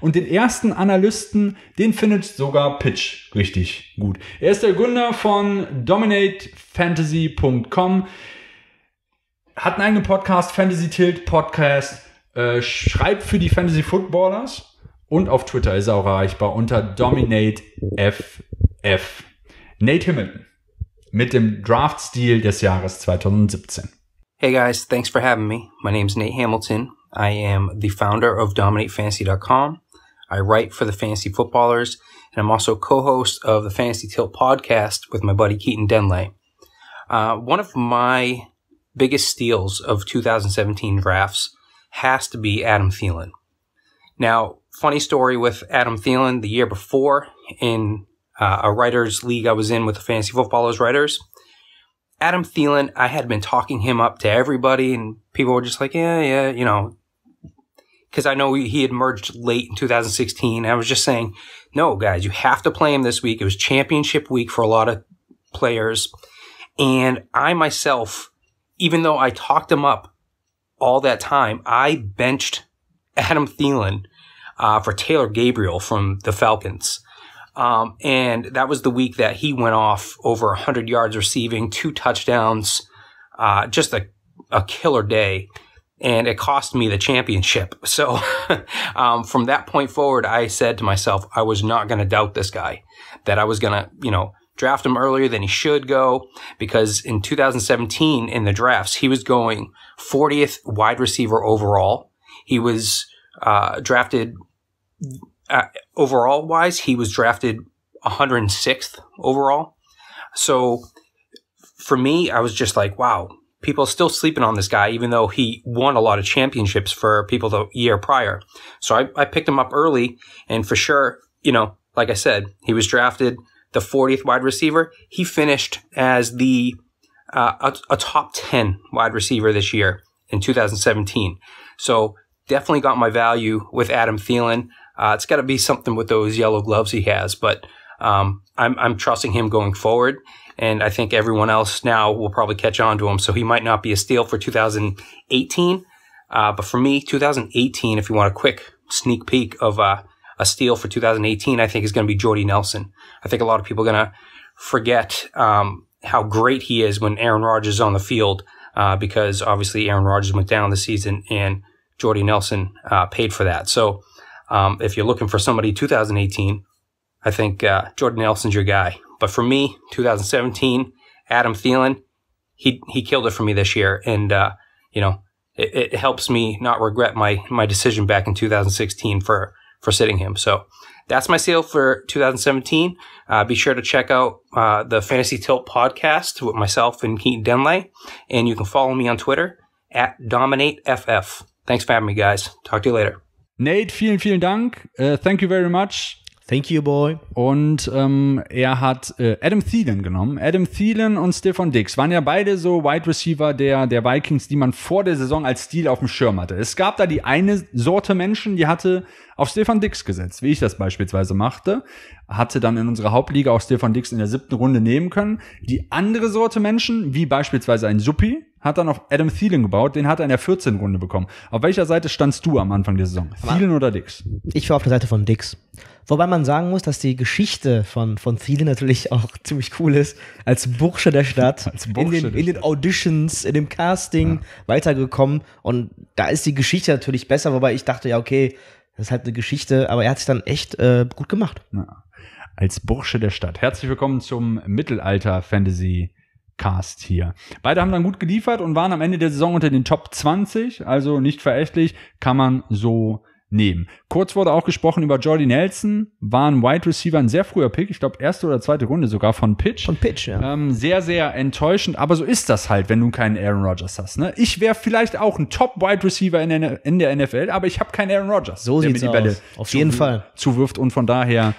Und den ersten Analysten, den findet sogar Pitch richtig gut. Er ist der Gründer von dominatefantasy.com, hat einen eigenen Podcast, Fantasy Tilt Podcast, äh, schreibt für die Fantasy Footballers und auf Twitter ist er auch erreichbar unter DominateFF. Nate Hamilton mit dem Draft-Stil des Jahres 2017. Hey guys, thanks for having me. My name is Nate Hamilton. I am the founder of DominateFantasy.com. I write for the Fantasy Footballers, and I'm also co host of the Fantasy Tilt podcast with my buddy Keaton Denley. Uh, one of my biggest steals of 2017 drafts has to be Adam Thielen. Now, funny story with Adam Thielen the year before in uh, a writers' league I was in with the Fantasy Footballers writers. Adam Thielen, I had been talking him up to everybody, and people were just like, yeah, yeah, you know, because I know he had merged late in 2016. I was just saying, no, guys, you have to play him this week. It was championship week for a lot of players. And I myself, even though I talked him up all that time, I benched Adam Thielen uh, for Taylor Gabriel from the Falcons. Um, and that was the week that he went off over 100 yards receiving, two touchdowns, uh, just a, a killer day and it cost me the championship. So um, from that point forward, I said to myself, I was not going to doubt this guy, that I was going to, you know, draft him earlier than he should go because in 2017 in the drafts, he was going 40th wide receiver overall. He was uh, drafted uh, overall wise, he was drafted 106th overall. So for me, I was just like, wow, people still sleeping on this guy, even though he won a lot of championships for people the year prior. So I, I picked him up early, and for sure, you know, like I said, he was drafted the 40th wide receiver. He finished as the uh, a, a top 10 wide receiver this year in 2017. So definitely got my value with Adam Thielen. Uh, it's got to be something with those yellow gloves he has, but um, I'm, I'm trusting him going forward and I think everyone else now will probably catch on to him. So he might not be a steal for 2018, uh, but for me, 2018, if you want a quick sneak peek of uh, a steal for 2018, I think is going to be Jordy Nelson. I think a lot of people are going to forget um, how great he is when Aaron Rodgers is on the field uh, because obviously Aaron Rodgers went down this season and Jordy Nelson uh, paid for that. So um, if you're looking for somebody 2018, I think uh, Jordy Nelson's your guy. But for me, 2017, Adam Thielen, he he killed it for me this year, and uh, you know it, it, helps me not regret my my decision back in 2016 for for sitting him. So that's my sale for 2017. Uh, be sure to check out uh, the Fantasy Tilt podcast with myself and Keaton Denley, and you can follow me on Twitter at DominateFF. Thanks for having me, guys. Talk to you later. Nate, vielen, vielen Dank. Uh, thank you very much. Thank you, boy. Und ähm, er hat äh, Adam Thielen genommen. Adam Thielen und Stephon Dix waren ja beide so Wide Receiver der, der Vikings, die man vor der Saison als Stil auf dem Schirm hatte. Es gab da die eine Sorte Menschen, die hatte auf Stephon Dix gesetzt, wie ich das beispielsweise machte. Hatte dann in unserer Hauptliga auch Stephon Dix in der siebten Runde nehmen können. Die andere Sorte Menschen, wie beispielsweise ein Suppi, hat er noch Adam Thielen gebaut, den hat er in der 14. Runde bekommen. Auf welcher Seite standst du am Anfang der Saison? Aber Thielen oder Dix? Ich war auf der Seite von Dix. Wobei man sagen muss, dass die Geschichte von, von Thielen natürlich auch ziemlich cool ist. Als Bursche der Stadt, Als Bursche in, den, in den Auditions, in dem Casting ja. weitergekommen. Und da ist die Geschichte natürlich besser, wobei ich dachte, ja, okay, das ist halt eine Geschichte, aber er hat sich dann echt äh, gut gemacht. Ja. Als Bursche der Stadt. Herzlich willkommen zum Mittelalter-Fantasy. Cast hier. Beide haben dann gut geliefert und waren am Ende der Saison unter den Top 20, also nicht verächtlich, kann man so nehmen. Kurz wurde auch gesprochen über Jordy Nelson, war ein Wide Receiver, ein sehr früher Pick, ich glaube erste oder zweite Runde sogar von Pitch. Von Pitch, ja. Ähm, sehr, sehr enttäuschend, aber so ist das halt, wenn du keinen Aaron Rodgers hast. Ne? Ich wäre vielleicht auch ein Top Wide Receiver in der, in der NFL, aber ich habe keinen Aaron Rodgers, so der mir die Bälle Auf jeden Fall. zuwirft und von daher